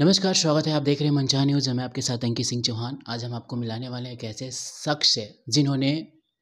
नमस्कार स्वागत है आप देख रहे हैं मंचा न्यूज़ मैं आपके साथ अंकित सिंह चौहान आज हम आपको मिलाने वाले हैं एक ऐसे शख्स है जिन्होंने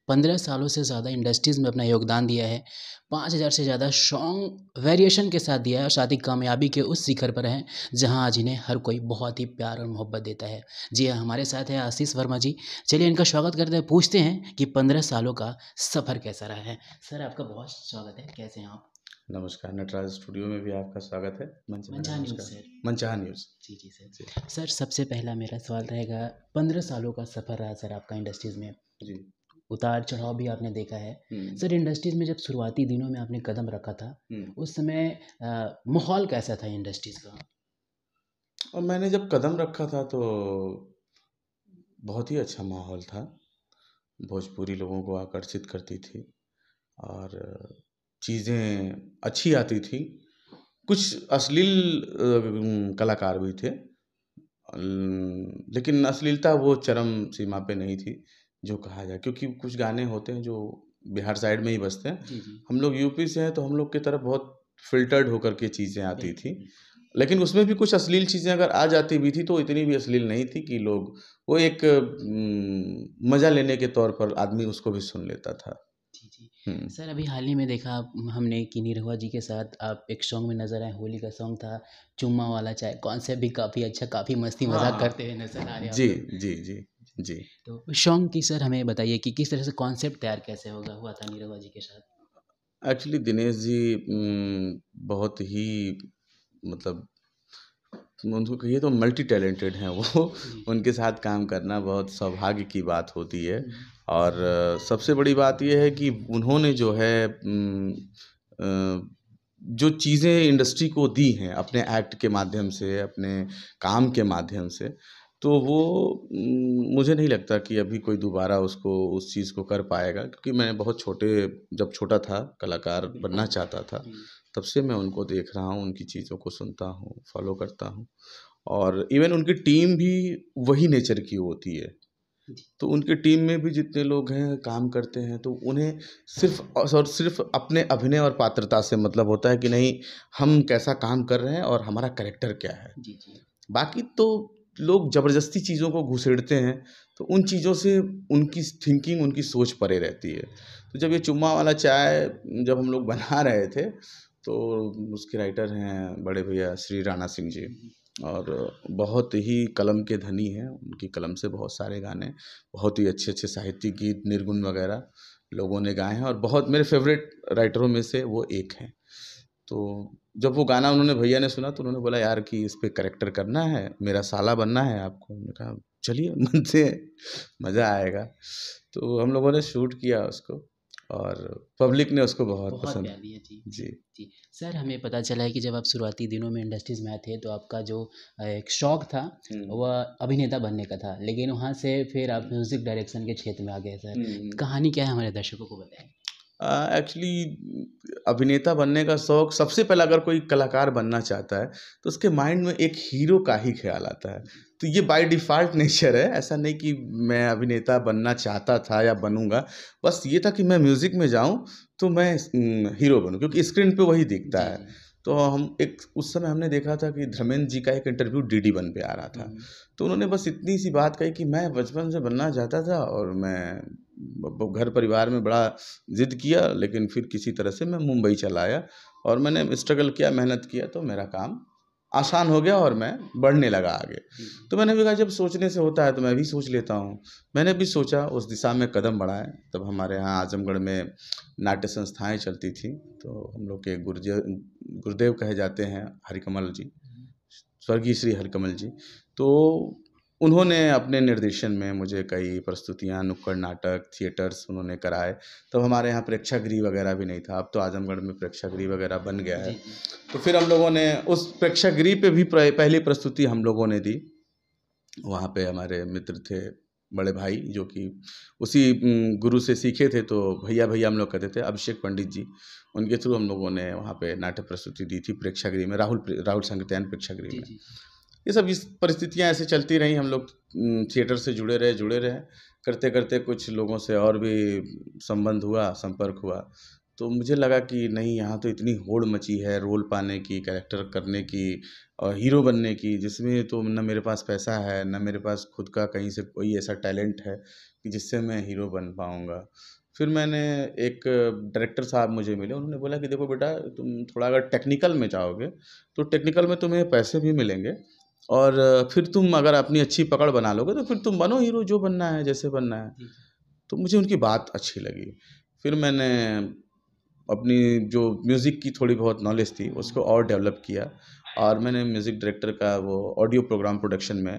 पंद्रह सालों से ज़्यादा इंडस्ट्रीज़ में अपना योगदान दिया है पाँच हज़ार से ज़्यादा सॉन्ग वेरिएशन के साथ दिया है और साथ ही कामयाबी के उस शिखर पर हैं जहाँ आज इन्हें हर कोई बहुत ही प्यार और मोहब्बत देता है जी हाँ हमारे साथ है आशीष वर्मा जी चलिए इनका स्वागत करते हैं पूछते हैं कि पंद्रह सालों का सफ़र कैसा रहा है सर आपका बहुत स्वागत है कैसे हैं आप नमस्कार नटराज स्टूडियो में भी आपका स्वागत है Mancha news sir ji ji sir ji sir सबसे पहला मेरा सवाल रहेगा पंद्रह सालों का सफ़र रहा सर आपका इंडस्ट्रीज़ में जी उतार चढ़ाव भी आपने देखा है हम्म। सर इंडस्ट्रीज़ में जब शुरुआती दिनों में आपने कदम रखा था हम्म। उस समय माहौल कैसा था इंडस्ट्रीज़ का और मैंने जब कदम रखा था तो बहुत ही अच्छा माहौल था भोजपुरी लोगों को आकर्षित करती थी और चीज़ें अच्छी आती थी कुछ अश्लील कलाकार भी थे लेकिन अश्लीलता वो चरम सीमा पे नहीं थी जो कहा जाए क्योंकि कुछ गाने होते हैं जो बिहार साइड में ही बसते हैं हम लोग यूपी से हैं तो हम लोग की तरफ बहुत फिल्टर्ड होकर के चीज़ें आती थी लेकिन उसमें भी कुछ अश्लील चीज़ें अगर आ जाती भी थी तो इतनी भी अश्लील नहीं थी कि लोग वो एक मज़ा लेने के तौर पर आदमी उसको भी सुन लेता था जी हम्म। सर अभी हाल ही में देखा हमने कि निरहुआ जी के साथ आप एक सॉन्ग में नजर आए होली का सॉन्ग था चुम्मा वाला चाय कॉन्सेप्ट भी काफ़ी अच्छा काफ़ी मस्ती हाँ। मजाक करते हुए नजर आ रहे जी जी जी जी तो सॉन्ग की सर हमें बताइए कि किस तरह से कॉन्सेप्ट तैयार कैसे होगा हुआ था निरहुआ जी के साथ एक्चुअली दिनेश जी हम्म, बहुत ही मतलब उनको कहिए तो मल्टी टैलेंटेड हैं वो उनके साथ काम करना बहुत सौभाग्य की बात होती है हम्म। और सबसे बड़ी बात यह है कि उन्होंने जो है जो चीज़ें इंडस्ट्री को दी हैं अपने एक्ट के माध्यम से अपने काम के माध्यम से तो वो मुझे नहीं लगता कि अभी कोई दोबारा उसको उस चीज़ को कर पाएगा क्योंकि मैं बहुत छोटे जब छोटा था कलाकार बनना चाहता था तब से मैं उनको देख रहा हूँ उनकी चीज़ों को सुनता हूँ फॉलो करता हूँ और इवन उनकी टीम भी वही नेचर की होती है तो उनके टीम में भी जितने लोग हैं काम करते हैं तो उन्हें सिर्फ और सिर्फ अपने अभिनय और पात्रता से मतलब होता है कि नहीं हम कैसा काम कर रहे हैं और हमारा करेक्टर क्या है बाकी तो लोग ज़बरदस्ती चीज़ों को घुसेड़ते हैं तो उन चीज़ों से उनकी थिंकिंग उनकी सोच परे रहती है तो जब ये चुम्मा वाला चाय जब हम लोग बना रहे थे तो उसके राइटर हैं बड़े भैया श्री राणा सिंह जी और बहुत ही कलम के धनी हैं उनकी कलम से बहुत सारे गाने बहुत ही अच्छे अच्छे साहित्यिक गीत निर्गुण वगैरह लोगों ने गाए हैं और बहुत मेरे फेवरेट राइटरों में से वो एक हैं तो जब वो गाना उन्होंने भैया ने सुना तो उन्होंने बोला यार कि इस पर करेक्टर करना है मेरा साला बनना है आपको उन्होंने कहा चलिए मन से मज़ा आएगा तो हम लोगों ने शूट किया उसको और पब्लिक ने उसको बहुत, बहुत पसंद जी जी जी सर हमें पता चला है कि जब आप शुरुआती दिनों में इंडस्ट्रीज़ में आए थे तो आपका जो एक शौक था हम्म। वह अभिनेता बनने का था लेकिन वहाँ से फिर आप म्यूज़िक हम्म। डायरेक्शन के क्षेत्र में आ गए सर हम्म। कहानी क्या है हमारे दर्शकों को बताएं एक्चुअली अभिनेता बनने का शौक सबसे पहला अगर कोई कलाकार बनना चाहता है तो उसके माइंड में एक हीरो का ही ख्याल आता है तो ये बाय डिफ़ॉल्ट नेचर है ऐसा नहीं कि मैं अभिनेता बनना चाहता था या बनूंगा बस ये था कि मैं म्यूज़िक में जाऊं तो मैं हीरो हम्म, बनूं क्योंकि स्क्रीन पे वही दिखता है तो हम एक उस समय हमने देखा था कि धर्मेंद्र जी का एक इंटरव्यू डी डी वन पे आ रहा था हम्म। तो उन्होंने बस इतनी सी बात कही कि मैं बचपन से बनना चाहता था और मैं घर परिवार में बड़ा ज़िद किया लेकिन फिर किसी तरह से मैं मुंबई चला आया और मैंने स्ट्रगल किया मेहनत किया तो मेरा काम आसान हो गया और मैं बढ़ने लगा आगे तो मैंने भी कहा जब सोचने से होता है तो मैं भी सोच लेता हूँ मैंने भी सोचा उस दिशा में कदम बढ़ाए तब हमारे यहाँ आजमगढ़ में नाट्य संस्थाएँ चलती थी तो हम लोग के गुरुदेव गुरुदेव कहे जाते हैं हरिकमल जी हम्म। स्वर्गीय श्री हरिकमल जी तो उन्होंने अपने निर्देशन में मुझे कई प्रस्तुतियाँ नुक्कड़ नाटक थिएटर्स उन्होंने कराए तो हमारे यहाँ प्रेक्षागृह वगैरह भी नहीं था अब तो आज़मगढ़ में प्रेक्षागृह वगैरह बन गया है तो फिर हम लोगों ने उस प्रेक्षागृह पे भी पहली प्रस्तुति हम लोगों ने दी वहाँ पे हमारे मित्र थे बड़े भाई जो कि उसी गुरु से सीखे थे तो भैया भैया हम लोग कहते थे अभिषेक पंडित जी उनके थ्रू हम लोगों ने वहाँ पे नाट्य प्रस्तुति दी थी प्रेक्षागृह में राहुल राहुल संगत्यान प्रेक्षागृह में ये सब इस परिस्थितियाँ ऐसे चलती रहीं हम लोग थिएटर से जुड़े रहे जुड़े रहे करते करते कुछ लोगों से और भी संबंध हुआ संपर्क हुआ तो मुझे लगा कि नहीं यहाँ तो इतनी होड़ मची है रोल पाने की कैरेक्टर करने की और हीरो बनने की जिसमें तो ना मेरे पास पैसा है न मेरे पास खुद का कहीं से कोई ऐसा टैलेंट है कि जिससे मैं हीरो बन पाऊँगा फिर मैंने एक डायरेक्टर साहब मुझे मिले उन्होंने बोला कि देखो बेटा तुम थोड़ा अगर टेक्निकल में जाओगे तो टेक्निकल में तुम्हें पैसे भी मिलेंगे और फिर तुम अगर अपनी अच्छी पकड़ बना लोगे तो फिर तुम बनो हीरो जो बनना है जैसे बनना है तो मुझे उनकी बात अच्छी लगी फिर मैंने अपनी जो म्यूज़िक की थोड़ी बहुत नॉलेज थी उसको और डेवलप किया और मैंने म्यूज़िक डायरेक्टर का वो ऑडियो प्रोग्राम प्रोडक्शन में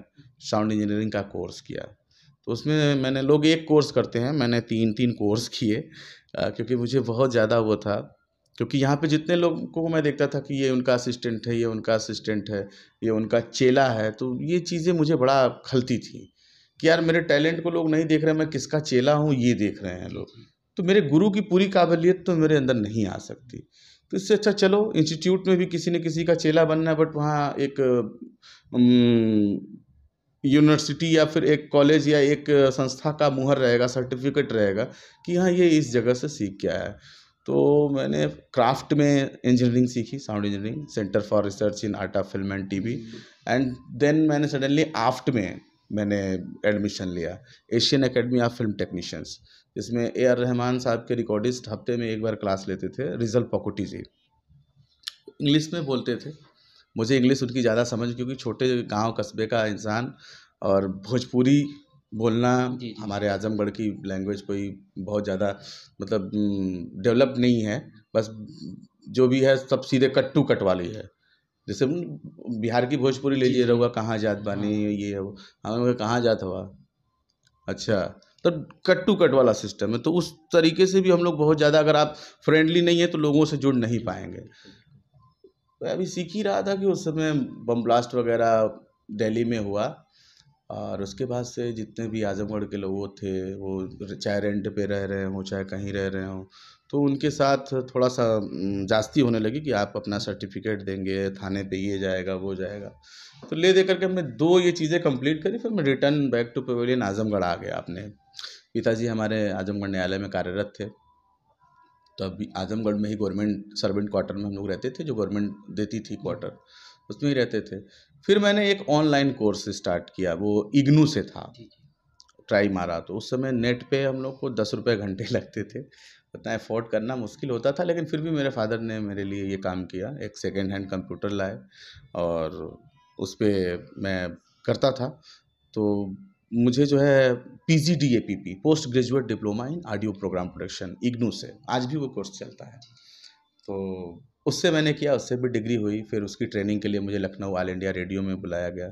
साउंड इंजीनियरिंग का कोर्स किया तो उसमें मैंने लोग एक कोर्स करते हैं मैंने तीन तीन कोर्स किए क्योंकि मुझे बहुत ज़्यादा वो था क्योंकि यहाँ पे जितने लोगों को मैं देखता था कि ये उनका असिस्टेंट है ये उनका असिस्टेंट है ये उनका चेला है तो ये चीज़ें मुझे बड़ा खलती थी कि यार मेरे टैलेंट को लोग नहीं देख रहे मैं किसका चेला हूँ ये देख रहे हैं लोग तो मेरे गुरु की पूरी काबिलियत तो मेरे अंदर नहीं आ सकती तो इससे अच्छा चलो इंस्टीट्यूट में भी किसी न किसी का चेला बनना बट वहाँ एक यूनिवर्सिटी या फिर एक कॉलेज या एक संस्था का मुहर रहेगा सर्टिफिकेट रहेगा कि हाँ ये इस जगह से सीख के आया है तो मैंने क्राफ्ट में इंजीनियरिंग सीखी sound engineering centre for research in art of film and TV and then मैंने सडनली आफ्ट में मैंने एडमिशन लिया Asian academy of film technicians जिसमें ए आर रहमान साहब के रिकॉर्डिस्ट हफ्ते में एक बार क्लास लेते थे रिजल पकोटी जी इंग्लिश में बोलते थे मुझे इंग्लिश उनकी ज़्यादा समझ क्योंकि छोटे गांव कस्बे का इंसान और भोजपुरी बोलना हमारे आज़मगढ़ की लैंग्वेज कोई बहुत ज़्यादा मतलब डेवलप हम्म, नहीं है बस जो भी है सब सीधे कट टू कट वाली है जैसे बिहार की भोजपुरी ले लीजिए रहुआ कहाँ जात हाँ। बानी ये है वो हम हाँ, कहाँ जात हुआ अच्छा तो कट टू कट वाला सिस्टम है तो उस तरीके से भी हम लोग बहुत ज़्यादा अगर आप फ्रेंडली नहीं है तो लोगों से जुड़ नहीं पाएंगे तो अभी सीख ही रहा था कि उस समय बम ब्लास्ट वगैरह दिल्ली में हुआ और उसके बाद से जितने भी आज़मगढ़ के लोग थे वो चाहे रेंट पे रह रहे हों चाहे कहीं रह रहे हों तो उनके साथ थोड़ा सा जास्ती होने लगी कि आप अपना सर्टिफिकेट देंगे थाने पे ये जाएगा वो जाएगा तो ले दे करके हमने दो ये चीज़ें कंप्लीट करी फिर मैं return back to pavilion Azamgarh आ गया अपने पिताजी हमारे आज़मगढ़ न्यायालय में कार्यरत थे तो अभी आज़मगढ़ में ही गवर्नमेंट सर्वेंट क्वार्टर में हम लोग रहते थे जो गवर्नमेंट देती थी क्वार्टर उसमें ही रहते थे फिर मैंने एक ऑनलाइन कोर्स स्टार्ट किया वो इग्नू से था ट्राई मारा तो उस समय नेट पे हम लोग को दस रुपये घंटे लगते थे उतना एफोर्ड करना मुश्किल होता था लेकिन फिर भी मेरे फादर ने मेरे लिए ये काम किया एक सेकेंड हैंड कंप्यूटर लाए और उस पर मैं करता था तो मुझे जो है P G D A P P post graduate diploma in audio program production IGNOU से आज भी वो कोर्स चलता है तो उससे मैंने किया उससे भी डिग्री हुई फिर उसकी ट्रेनिंग के लिए मुझे लखनऊ ऑल इंडिया रेडियो में बुलाया गया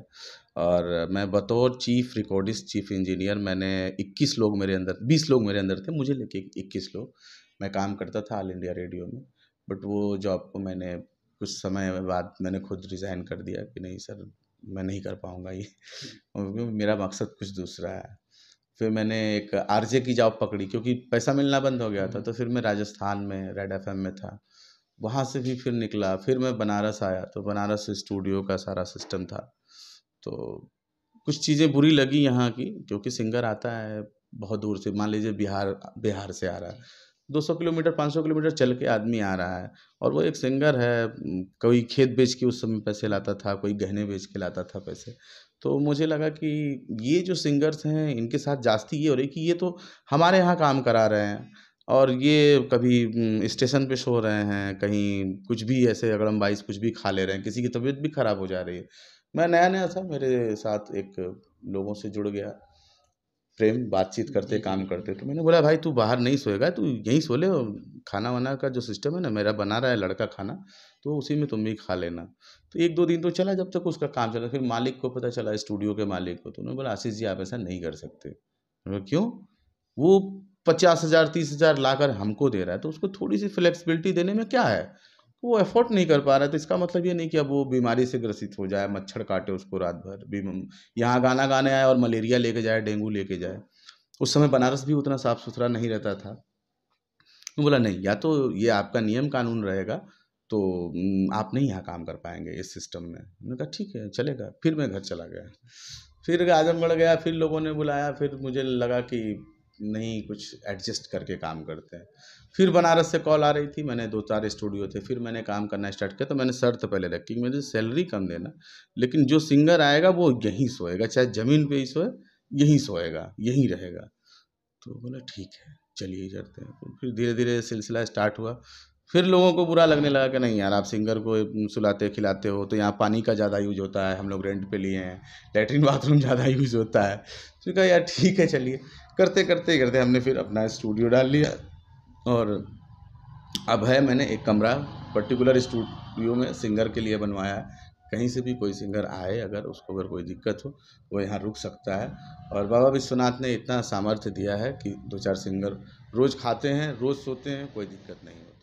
और मैं बतौर चीफ रिकॉर्डिस्ट चीफ इंजीनियर मैंने 21 लोग मेरे अंदर 20 लोग मेरे अंदर थे मुझे लेके 21 लोग मैं काम करता था ऑल इंडिया रेडियो में बट वो जॉब को मैंने कुछ समय बाद मैंने खुद रिज़ाइन कर दिया कि नहीं सर मैं नहीं कर पाऊँगा ये मेरा मकसद कुछ दूसरा है फिर मैंने एक आरजे की जॉब पकड़ी क्योंकि पैसा मिलना बंद हो गया था तो फिर मैं राजस्थान में रेड एफ में था वहाँ से भी फिर निकला फिर मैं बनारस आया तो बनारस स्टूडियो का सारा सिस्टम था तो कुछ चीज़ें बुरी लगी यहाँ की क्योंकि सिंगर आता है बहुत दूर से मान लीजिए बिहार बिहार से आ रहा है 200 किलोमीटर 500 किलोमीटर चल के आदमी आ रहा है और वो एक सिंगर है कोई खेत बेच के उस समय पैसे लाता था कोई गहने बेच के लाता था पैसे तो मुझे लगा कि ये जो सिंगर्स हैं इनके साथ जास्ती ये हो रही कि ये तो हमारे यहाँ काम करा रहे हैं और ये कभी स्टेशन पे सो रहे हैं कहीं कुछ भी ऐसे अगड़म बाइस कुछ भी खा ले रहे हैं किसी की तबीयत भी ख़राब हो जा रही है मैं नया नया था मेरे साथ एक लोगों से जुड़ गया प्रेम बातचीत करते काम करते तो मैंने बोला भाई तू बाहर नहीं सोएगा तू यहीं सो ले खाना वाना का जो सिस्टम है ना मेरा बना रहा है लड़का खाना तो उसी में तुम भी खा लेना तो एक दो दिन तो चला जब तक उसका काम चला फिर मालिक को पता चला स्टूडियो के मालिक को तो उन्होंने बोला आशीष जी आप ऐसा नहीं कर सकते क्यों वो पचास हज़ार तीस हज़ार लाकर हमको दे रहा है तो उसको थोड़ी सी फ्लेक्सिबिलिटी देने में क्या है वो एफोर्ड नहीं कर पा रहा है तो इसका मतलब ये नहीं कि अब वो बीमारी से ग्रसित हो जाए मच्छर काटे उसको रात भर यहाँ गाना गाने आए और मलेरिया लेके जाए डेंगू लेके जाए उस समय बनारस भी उतना साफ़ सुथरा नहीं रहता था तो बोला नहीं या तो ये आपका नियम कानून रहेगा तो आप नहीं यहाँ काम कर पाएंगे इस सिस्टम में मैंने कहा ठीक है चलेगा फिर मैं घर चला गया फिर आजमगढ़ गया फिर लोगों ने बुलाया फिर मुझे लगा कि नहीं कुछ एडजस्ट करके काम करते हैं फिर बनारस से कॉल आ रही थी मैंने दो चार स्टूडियो थे फिर मैंने काम करना स्टार्ट किया तो मैंने शर्त तो पहले रखी कि मुझे सैलरी कम देना लेकिन जो सिंगर आएगा वो यहीं सोएगा चाहे ज़मीन पे ही सोए यहीं सोएगा यहीं रहेगा तो बोला ठीक है चलिए करते हैं तो फिर धीरे धीरे सिलसिला स्टार्ट हुआ फिर लोगों को बुरा लगने लगा कि नहीं यार आप सिंगर को सुलाते खिलाते हो तो यहाँ पानी का ज़्यादा यूज होता है हम लोग रेंट पे लिए हैं लेटरिन बाथरूम ज़्यादा यूज होता है तो कहा यार ठीक है चलिए करते करते करते हमने फिर अपना स्टूडियो डाल लिया और अब है मैंने एक कमरा पर्टिकुलर स्टूडियो में सिंगर के लिए बनवाया कहीं से भी कोई सिंगर आए अगर उसको अगर कोई दिक्कत हो वो यहाँ रुक सकता है और बाबा विश्वनाथ ने इतना सामर्थ्य दिया है कि दो चार सिंगर रोज़ खाते हैं रोज़ सोते हैं कोई दिक्कत नहीं होती